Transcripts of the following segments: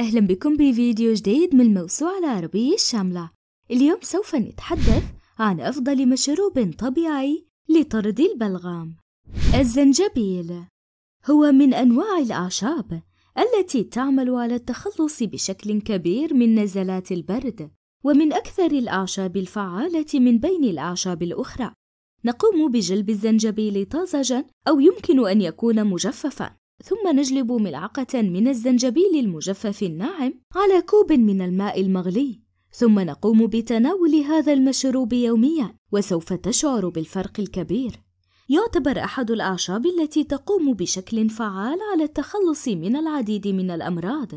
أهلا بكم بفيديو جديد من الموسوعة العربية الشاملة اليوم سوف نتحدث عن أفضل مشروب طبيعي لطرد البلغام الزنجبيل هو من أنواع الأعشاب التي تعمل على التخلص بشكل كبير من نزلات البرد ومن أكثر الأعشاب الفعالة من بين الأعشاب الأخرى نقوم بجلب الزنجبيل طازجا أو يمكن أن يكون مجففا ثم نجلب ملعقة من الزنجبيل المجفف الناعم على كوب من الماء المغلي ثم نقوم بتناول هذا المشروب يوميا وسوف تشعر بالفرق الكبير يعتبر احد الاعشاب التي تقوم بشكل فعال على التخلص من العديد من الامراض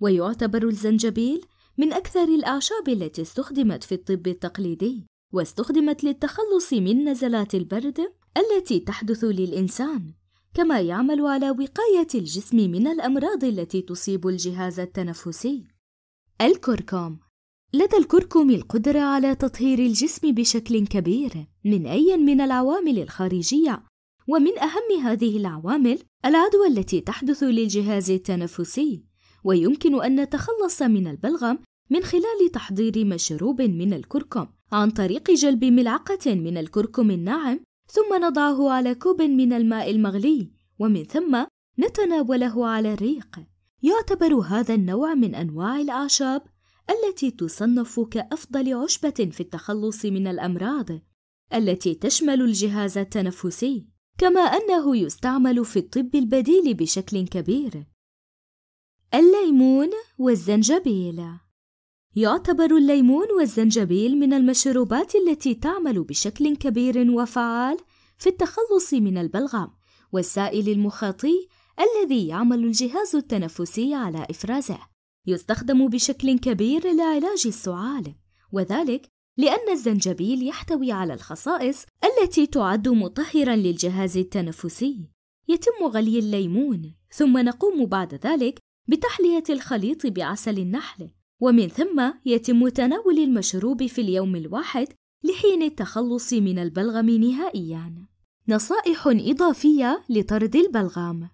ويعتبر الزنجبيل من اكثر الاعشاب التي استخدمت في الطب التقليدي واستخدمت للتخلص من نزلات البرد التي تحدث للانسان كما يعمل على وقاية الجسم من الأمراض التي تصيب الجهاز التنفسي. الكركم لدى الكركم القدرة على تطهير الجسم بشكل كبير من أي من العوامل الخارجية، ومن أهم هذه العوامل العدوى التي تحدث للجهاز التنفسي، ويمكن أن نتخلص من البلغم من خلال تحضير مشروب من الكركم عن طريق جلب ملعقة من الكركم الناعم ثم نضعه على كوب من الماء المغلي ومن ثم نتناوله على الريق يعتبر هذا النوع من انواع الاعشاب التي تصنف كافضل عشبه في التخلص من الامراض التي تشمل الجهاز التنفسي كما انه يستعمل في الطب البديل بشكل كبير الليمون والزنجبيل يعتبر الليمون والزنجبيل من المشروبات التي تعمل بشكل كبير وفعال في التخلص من البلغم والسائل المخاطي الذي يعمل الجهاز التنفسي على إفرازه يستخدم بشكل كبير لعلاج السعال وذلك لأن الزنجبيل يحتوي على الخصائص التي تعد مطهرا للجهاز التنفسي يتم غلي الليمون ثم نقوم بعد ذلك بتحلية الخليط بعسل النحل ومن ثم يتم تناول المشروب في اليوم الواحد لحين التخلص من البلغم نهائياً. نصائح إضافية لطرد البلغم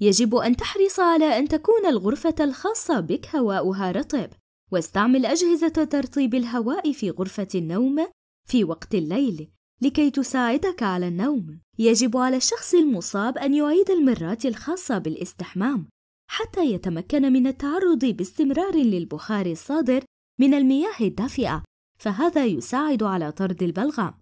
يجب أن تحرص على أن تكون الغرفة الخاصة بك هواؤها رطب، واستعمل أجهزة ترطيب الهواء في غرفة النوم في وقت الليل لكي تساعدك على النوم. يجب على الشخص المصاب أن يعيد المرات الخاصة بالاستحمام حتى يتمكن من التعرض باستمرار للبخار الصادر من المياه الدافئة فهذا يساعد على طرد البلغم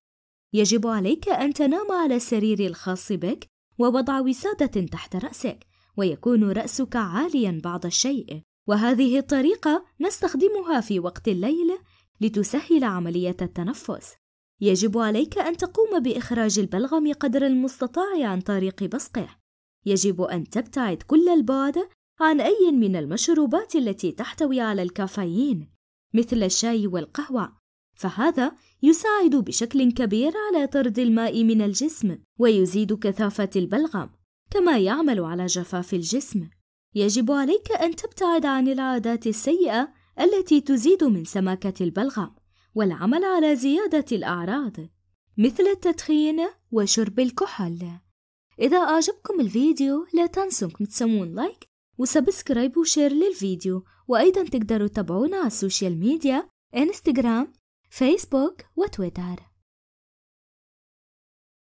يجب عليك أن تنام على السرير الخاص بك ووضع وسادة تحت رأسك ويكون رأسك عاليا بعض الشيء وهذه الطريقة نستخدمها في وقت الليل لتسهل عملية التنفس يجب عليك أن تقوم بإخراج البلغم قدر المستطاع عن طريق بصقه يجب أن تبتعد كل البعد عن أي من المشروبات التي تحتوي على الكافيين مثل الشاي والقهوة فهذا يساعد بشكل كبير على طرد الماء من الجسم ويزيد كثافة البلغم كما يعمل على جفاف الجسم يجب عليك أن تبتعد عن العادات السيئة التي تزيد من سماكة البلغم والعمل على زيادة الأعراض مثل التدخين وشرب الكحول إذا أعجبكم الفيديو لا تنسوا تسوون لايك وسبسكرايب وشير للفيديو وأيضا تقدروا تتابعونا على السوشيال ميديا انستغرام فيسبوك وتويتر